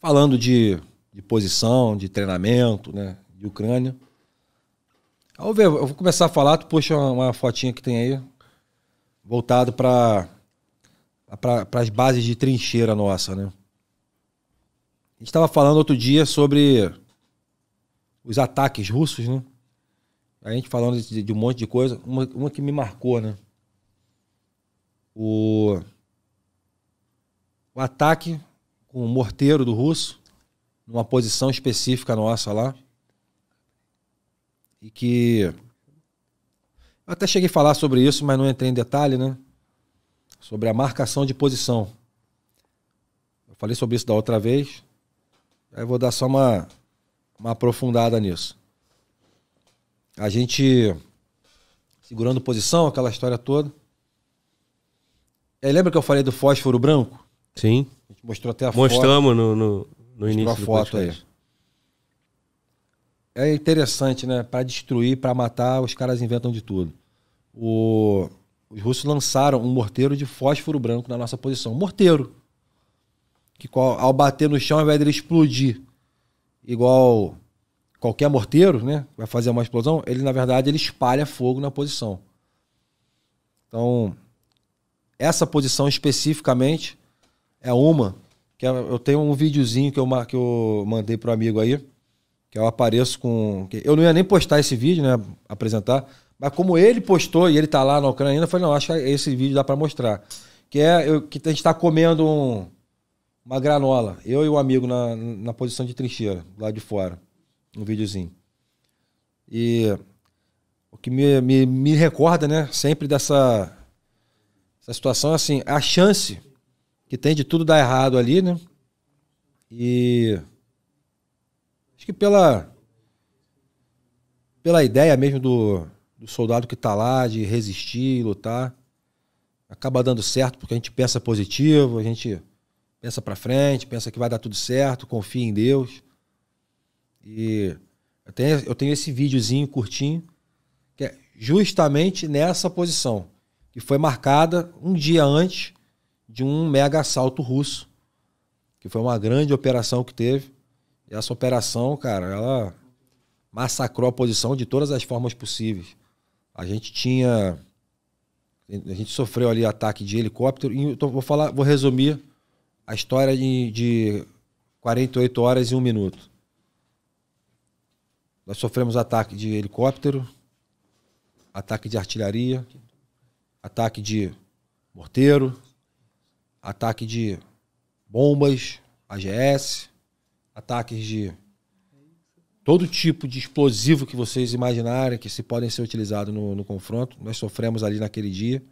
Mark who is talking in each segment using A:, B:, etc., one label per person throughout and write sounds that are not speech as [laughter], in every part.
A: falando de, de posição, de treinamento, né? De Ucrânia. Vamos ver, eu vou começar a falar, tu puxa uma, uma fotinha que tem aí, voltado para pra as bases de trincheira nossa, né? A gente estava falando outro dia sobre os ataques russos, né? A gente falando de, de um monte de coisa. Uma, uma que me marcou, né? O, o ataque com o morteiro do russo, numa posição específica nossa lá. E que. Eu até cheguei a falar sobre isso, mas não entrei em detalhe, né? Sobre a marcação de posição. Eu falei sobre isso da outra vez. Aí vou dar só uma, uma aprofundada nisso. A gente segurando posição, aquela história toda. Aí lembra que eu falei do fósforo branco? Sim. Mostrou até a Mostramos foto. Mostramos no, no, no início a do foto podcast. aí. É interessante, né? Para destruir, para matar, os caras inventam de tudo. O... Os russos lançaram um morteiro de fósforo branco na nossa posição. Morteiro. Que ao bater no chão, ao invés dele explodir, igual qualquer morteiro, né? Vai fazer uma explosão, ele, na verdade, ele espalha fogo na posição. Então, essa posição especificamente é uma. que é, Eu tenho um videozinho que eu, que eu mandei pro amigo aí, que eu apareço com. Eu não ia nem postar esse vídeo, né? Apresentar. Mas como ele postou e ele tá lá na Ucrânia ainda, eu falei, não, acho que esse vídeo dá para mostrar. Que é eu, que a gente tá comendo um, uma granola. Eu e o um amigo na, na posição de trincheira, lá de fora. Um videozinho. E o que me, me, me recorda, né, sempre dessa, essa situação é assim, a chance que tem de tudo dar errado ali, né? E acho que pela pela ideia mesmo do, do soldado que está lá, de resistir, lutar, acaba dando certo porque a gente pensa positivo, a gente pensa para frente, pensa que vai dar tudo certo, confia em Deus. E eu tenho, eu tenho esse videozinho curtinho que é justamente nessa posição, que foi marcada um dia antes de um mega assalto russo, que foi uma grande operação que teve. E essa operação, cara, ela massacrou a posição de todas as formas possíveis. A gente tinha. A gente sofreu ali ataque de helicóptero. E vou falar, vou resumir a história de, de 48 horas e um minuto. Nós sofremos ataque de helicóptero, ataque de artilharia, ataque de morteiro, ataque de bombas, AGS, ataques de todo tipo de explosivo que vocês imaginarem que se podem ser utilizados no, no confronto. Nós sofremos ali naquele dia.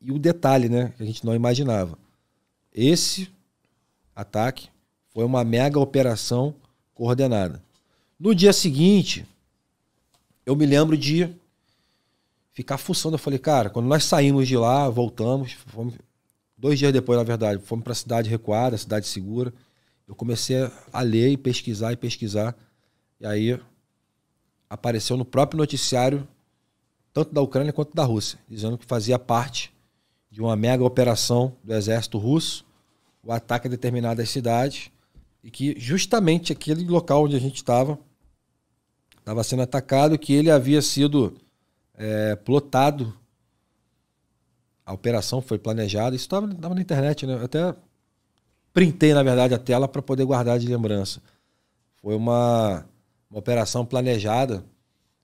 A: E o detalhe, né, que a gente não imaginava. Esse ataque foi uma mega operação coordenada. No dia seguinte, eu me lembro de ficar fuçando. Eu falei, cara, quando nós saímos de lá, voltamos, fomos, dois dias depois, na verdade, fomos para a cidade recuada, cidade segura. Eu comecei a ler e pesquisar e pesquisar. E aí apareceu no próprio noticiário, tanto da Ucrânia quanto da Rússia, dizendo que fazia parte de uma mega operação do exército russo, o ataque a determinadas cidades, e que justamente aquele local onde a gente estava estava sendo atacado, que ele havia sido é, plotado a operação foi planejada. Isso estava na internet, né? Eu até printei, na verdade, a tela para poder guardar de lembrança. Foi uma, uma operação planejada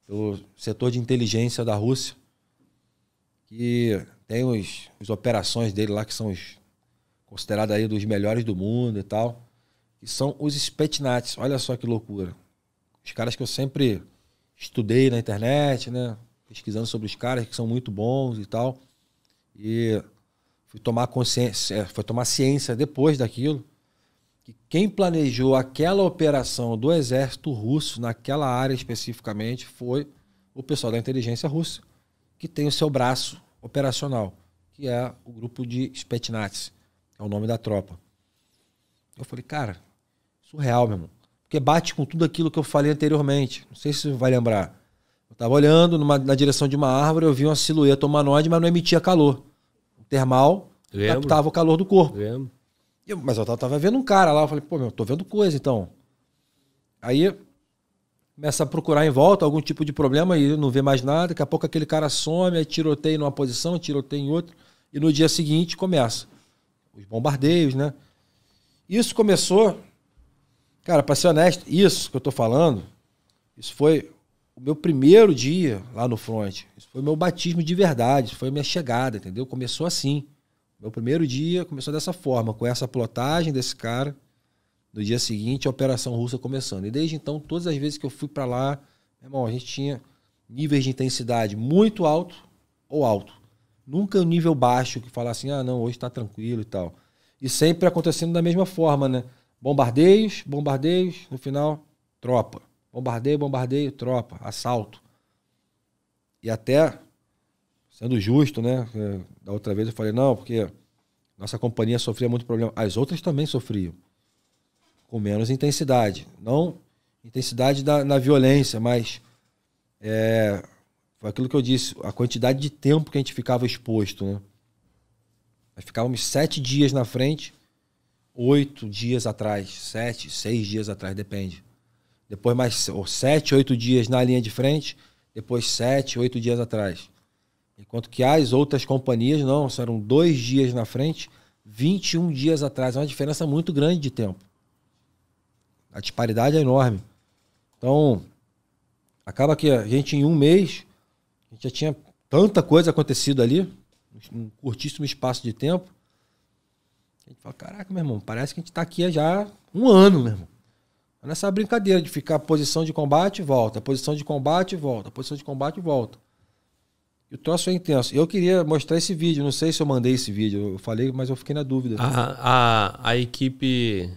A: pelo setor de inteligência da Rússia, que tem os, as operações dele lá que são os, considerados aí dos melhores do mundo e tal, que são os Spetnats. Olha só que loucura. Os caras que eu sempre estudei na internet, né? Pesquisando sobre os caras que são muito bons e tal. E fui tomar consciência, é, foi tomar ciência depois daquilo que quem planejou aquela operação do exército russo naquela área especificamente foi o pessoal da inteligência russa, que tem o seu braço operacional, que é o grupo de Spetsnaz, é o nome da tropa. Eu falei, cara, surreal, meu irmão. Porque bate com tudo aquilo que eu falei anteriormente. Não sei se você vai lembrar. Eu tava olhando numa, na direção de uma árvore, eu vi uma silhueta humanoide, mas não emitia calor. O termal Lembro. captava o calor do corpo. Lembro. Eu, mas eu tava vendo um cara lá, eu falei, pô, meu, tô vendo coisa então. Aí começa a procurar em volta algum tipo de problema e não vê mais nada. Daqui a pouco aquele cara some, aí tiroteia numa posição, tiroteia em outra. E no dia seguinte começa os bombardeios, né? Isso começou, cara, para ser honesto, isso que eu tô falando, isso foi o meu primeiro dia lá no front, isso foi meu batismo de verdade, foi minha chegada, entendeu? Começou assim. Meu primeiro dia começou dessa forma, com essa plotagem desse cara. No dia seguinte, a operação russa começando. E desde então, todas as vezes que eu fui para lá, meu irmão, a gente tinha níveis de intensidade muito alto ou alto. Nunca um nível baixo que falar assim, ah, não, hoje está tranquilo e tal. E sempre acontecendo da mesma forma, né? Bombardeios, bombardeios, no final, tropa. Bombardeio, bombardeio, tropa, assalto. E até, sendo justo, né? É, da outra vez eu falei, não, porque nossa companhia sofria muito problema. As outras também sofriam. Com menos intensidade. Não intensidade da, na violência, mas é, foi aquilo que eu disse, a quantidade de tempo que a gente ficava exposto, né? Nós ficávamos sete dias na frente, oito dias atrás, sete, seis dias atrás, depende. Depois mais ou sete, oito dias na linha de frente, depois sete, oito dias atrás. Enquanto que as outras companhias, não, eram dois dias na frente, 21 dias atrás. É uma diferença muito grande de tempo. A disparidade é enorme. Então, acaba que a gente, em um mês, a gente já tinha tanta coisa acontecida ali, um curtíssimo espaço de tempo. A gente fala: caraca, meu irmão, parece que a gente está aqui já um ano, meu irmão. Nessa é brincadeira de ficar posição de combate, volta, posição de combate, volta, posição de combate, volta. E o troço é intenso. Eu queria mostrar esse vídeo, não sei se eu mandei esse vídeo, eu falei, mas eu fiquei na dúvida. A,
B: a, a equipe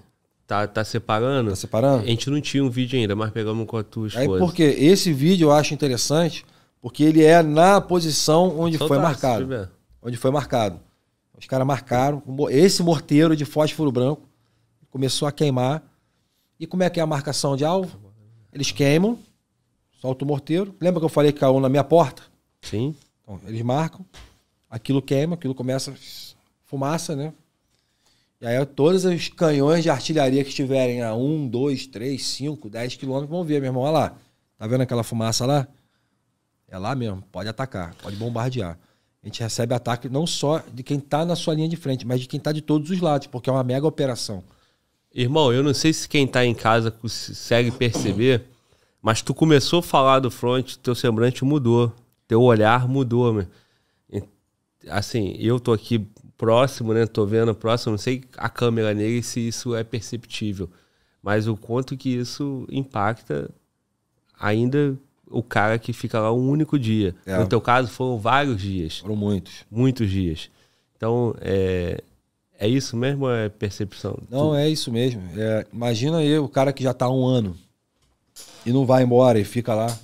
B: tá, tá separando? Tá separando? A gente não tinha um vídeo ainda, mas pegamos com a tua esposa. Aí porque
A: esse vídeo eu acho interessante, porque ele é na posição onde foi tá, marcado. Onde foi marcado. Os caras marcaram, esse morteiro de fósforo branco começou a queimar e como é que é a marcação de alvo? Eles queimam, soltam o morteiro. Lembra que eu falei que caiu na minha porta? Sim. Então, eles marcam, aquilo queima, aquilo começa fumaça, né? E aí todos os canhões de artilharia que estiverem a 1, 2, 3, 5, 10 quilômetros vão ver, meu irmão, olha lá. Tá vendo aquela fumaça lá? É lá mesmo, pode atacar, pode bombardear. A gente recebe ataque não só de quem está na sua linha de frente, mas de quem está de todos os lados, porque é uma mega operação.
B: Irmão, eu não sei se quem tá em casa consegue perceber, mas tu começou a falar do front, teu semblante mudou, teu olhar mudou, meu. Assim, eu tô aqui próximo, né? Tô vendo próximo, não sei a câmera nele se isso é perceptível, mas o quanto que isso impacta ainda o cara que fica lá um único dia. É. No teu caso, foram vários dias. Foram muitos. Muitos dias. Então, é, é isso mesmo é percepção? Não, tu... é isso mesmo.
A: É, imagina aí o cara que já está um ano e não vai embora e fica lá.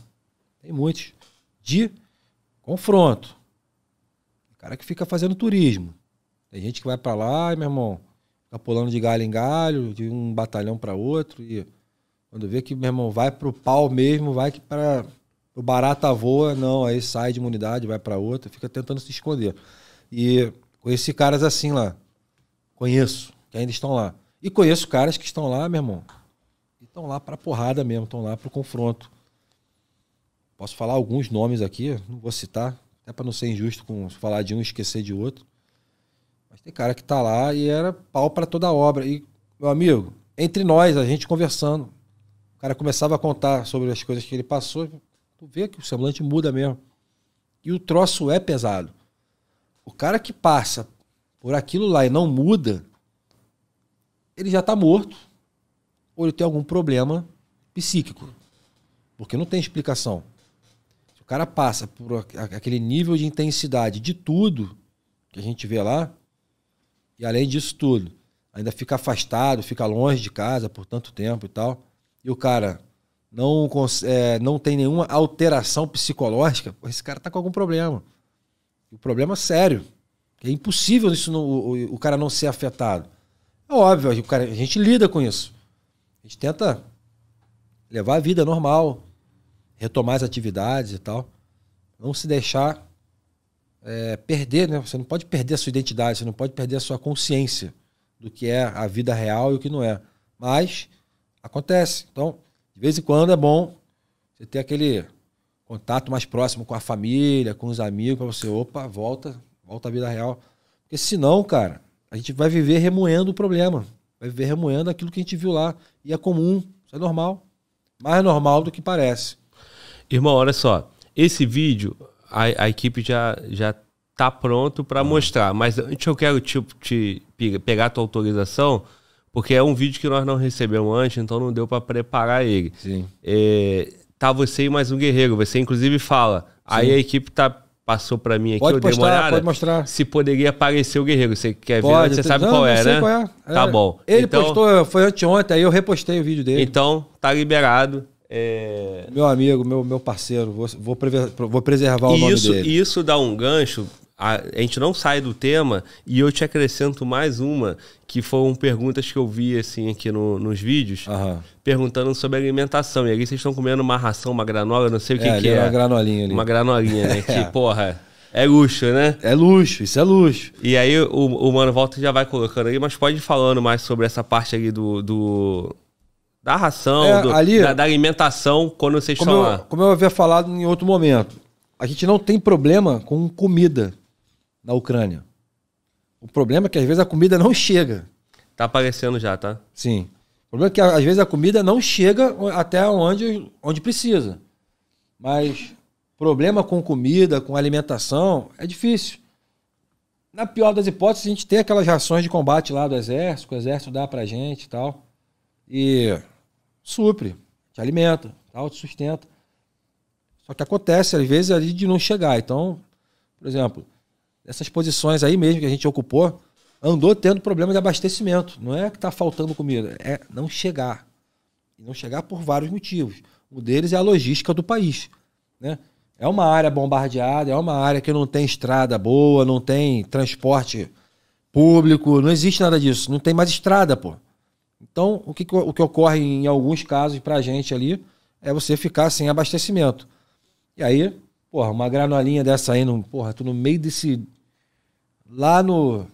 A: Tem muitos. De confronto. O cara que fica fazendo turismo. Tem gente que vai para lá e, meu irmão, fica pulando de galho em galho, de um batalhão para outro. E quando vê que, meu irmão, vai para o pau mesmo, vai que para o barata voa, não, aí sai de uma unidade, vai para outra, fica tentando se esconder. E conheci caras assim lá. Conheço, que ainda estão lá. E conheço caras que estão lá, meu irmão. E estão lá para porrada mesmo, estão lá para o confronto. Posso falar alguns nomes aqui, não vou citar, até para não ser injusto com falar de um e esquecer de outro. Mas tem cara que tá lá e era pau para toda a obra. E, meu amigo, entre nós, a gente conversando, o cara começava a contar sobre as coisas que ele passou. Tu vê que o semblante muda mesmo. E o troço é pesado. O cara que passa por aquilo lá e não muda, ele já está morto ou ele tem algum problema psíquico. Porque não tem explicação. Se o cara passa por aquele nível de intensidade de tudo que a gente vê lá, e além disso tudo, ainda fica afastado, fica longe de casa por tanto tempo e tal, e o cara não, é, não tem nenhuma alteração psicológica, esse cara está com algum problema. O problema é sério. É impossível isso não, o, o, cara não ser afetado. É óbvio, o cara, a gente lida com isso. A gente tenta levar a vida normal, retomar as atividades e tal. Não se deixar é, perder, né? Você não pode perder a sua identidade, você não pode perder a sua consciência do que é a vida real e o que não é. Mas acontece. Então, de vez em quando é bom você ter aquele contato mais próximo com a família, com os amigos, para você, opa, volta, Volta à vida real. Porque senão, cara, a gente vai viver remoendo o problema. Vai viver remoendo aquilo que a gente viu lá. E é comum, isso é normal. Mais normal do que parece.
B: Irmão, olha só. Esse vídeo, a, a equipe já, já tá pronto para ah. mostrar. Mas antes eu quero tipo, te pegar a tua autorização, porque é um vídeo que nós não recebemos antes, então não deu para preparar ele. Sim. É, tá você e mais um guerreiro. Você inclusive fala. Sim. Aí a equipe tá passou para mim aqui, pode eu postar, dei uma olhada. Pode mostrar. Se poderia aparecer o Guerreiro. Você quer pode, ver? Você sabe não, qual é, né? Qual é. Tá é. bom. Ele então, postou,
A: foi anteontem, aí eu repostei o vídeo dele. Então, tá liberado. É... Meu amigo, meu, meu parceiro, vou, vou, preservar o nome dele.
B: Isso dá um gancho a, a, gente não sai do tema e eu te acrescento mais uma, que foram perguntas que eu vi assim aqui no, nos vídeos, uhum. perguntando sobre alimentação. E aí vocês estão comendo uma ração, uma granola, não sei o que, é, que é, é. Uma granolinha ali. Uma granolinha, né? [laughs] que, porra. É luxo, né? É luxo, isso é luxo. E aí o, o Mano Volta já vai colocando aí, mas pode ir falando mais sobre essa parte ali do. do da ração, é, do, ali, da, da, alimentação, quando vocês como estão eu, lá. Como
A: eu havia falado em outro momento, a gente não tem problema com comida na Ucrânia. O problema é que às vezes a comida não chega.
B: Tá aparecendo já, tá?
A: Sim. O problema é que às vezes a comida não chega até onde, onde precisa. Mas problema com comida, com alimentação, é difícil. Na pior das hipóteses, a gente tem aquelas rações de combate lá do exército, que o exército dá pra gente e tal. E supre, te alimenta, tal, te sustenta. Só que acontece, às vezes, ali de não chegar. Então, por exemplo, essas posições aí mesmo que a gente ocupou, andou tendo problema de abastecimento. Não é que está faltando comida, é não chegar. E não chegar por vários motivos. Um deles é a logística do país. Né? É uma área bombardeada, é uma área que não tem estrada boa, não tem transporte público, não existe nada disso. Não tem mais estrada, pô. Então, o que, o que ocorre em alguns casos para a gente ali é você ficar sem abastecimento. E aí, Porra, uma granolinha dessa aí, no, porra, tu no meio desse. Lá no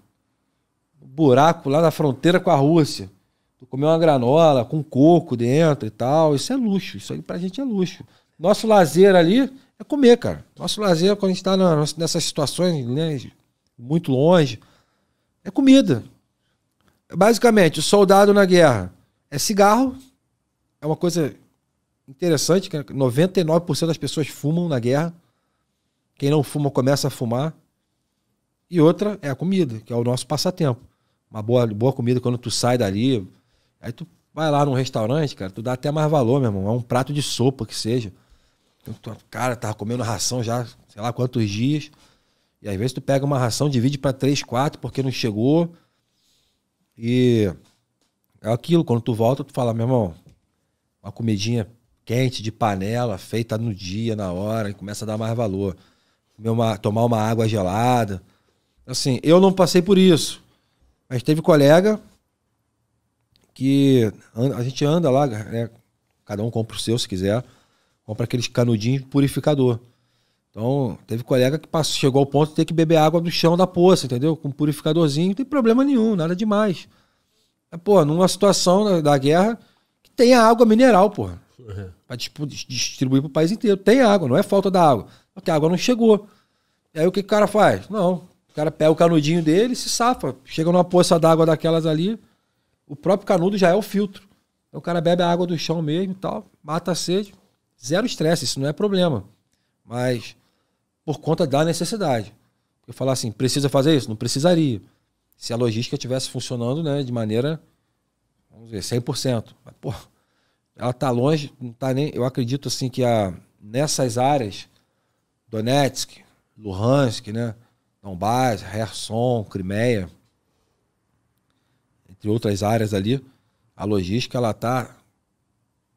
A: buraco, lá na fronteira com a Rússia. Tu comeu uma granola com coco dentro e tal. Isso é luxo. Isso aí pra gente é luxo. Nosso lazer ali é comer, cara. Nosso lazer, quando a gente tá na, nessas situações, né, muito longe, é comida. Basicamente, o soldado na guerra é cigarro. É uma coisa interessante, que 99% das pessoas fumam na guerra. Quem não fuma começa a fumar. E outra é a comida, que é o nosso passatempo. Uma boa, boa comida quando tu sai dali. Aí tu vai lá num restaurante, cara, tu dá até mais valor, meu irmão. É um prato de sopa que seja. Então, cara, tava comendo ração já, sei lá quantos dias. E às vezes tu pega uma ração, divide para três, quatro, porque não chegou. E é aquilo, quando tu volta, tu fala, meu irmão, uma comidinha quente, de panela, feita no dia, na hora, e começa a dar mais valor uma, tomar uma água gelada. Assim, eu não passei por isso. Mas teve colega que a gente anda lá, né? Cada um compra o seu, se quiser. Compra aqueles canudinhos purificador. Então, teve colega que passou, chegou ao ponto de ter que beber água do chão da poça, entendeu? Com um purificadorzinho, não tem problema nenhum, nada demais. Mas, pô, numa situação da, da guerra que tem água mineral, pô. Uhum. Pra distribuir pro país inteiro. Tem água, não é falta da água. Porque a água não chegou. E aí o que, que o cara faz? Não. O cara pega o canudinho dele e se safa. Chega numa poça d'água daquelas ali, o próprio canudo já é o filtro. Então, o cara bebe a água do chão mesmo e tal, mata a sede. Zero estresse, isso não é problema. Mas por conta da necessidade. Eu falar assim, precisa fazer isso? Não precisaria. Se a logística estivesse funcionando né, de maneira, vamos ver, 100%. Mas, pô, ela está longe, não tá nem. Eu acredito assim que a, nessas áreas Donetsk, Luhansk, né? Donbass, Kherson, Crimeia, entre outras áreas ali, a logística ela tá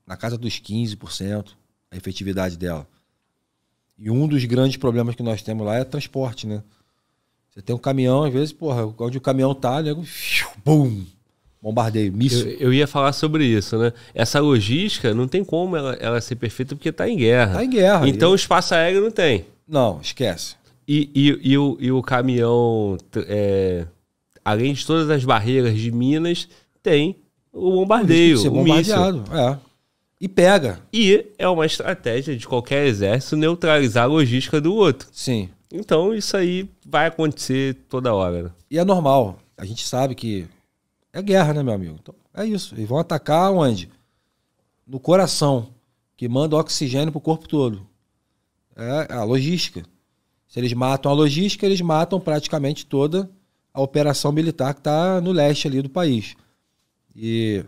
A: na casa dos 15% a efetividade dela. E um dos grandes problemas que nós temos lá é transporte, né? Você tem um caminhão,
B: às vezes, porra, onde o
A: caminhão tá, nego, bum, bombardeio, míssil. Eu, eu,
B: ia falar sobre isso, né? Essa logística não tem como ela, ela ser perfeita porque está em guerra. Está em guerra. Então eu... o espaço aéreo não tem. Não, esquece. E, e, e, o, e o caminhão, é, além de todas as barreiras de Minas, tem o bombardeio. o bombardeado,
A: míssil. é. E pega.
B: E é uma estratégia de qualquer exército neutralizar a logística do outro. Sim. Então isso aí vai acontecer toda hora. Né? E é normal. A gente sabe que é guerra, né, meu amigo? Então, é isso. Eles vão
A: atacar onde? No coração, que manda oxigênio pro corpo todo. É a logística. Se eles matam a logística, eles matam praticamente toda a operação militar que está no leste ali do país. E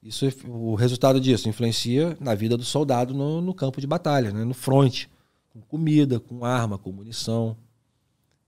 A: isso, o resultado disso influencia na vida do soldado no, no campo de batalha, né? no fronte, com comida, com arma, com munição.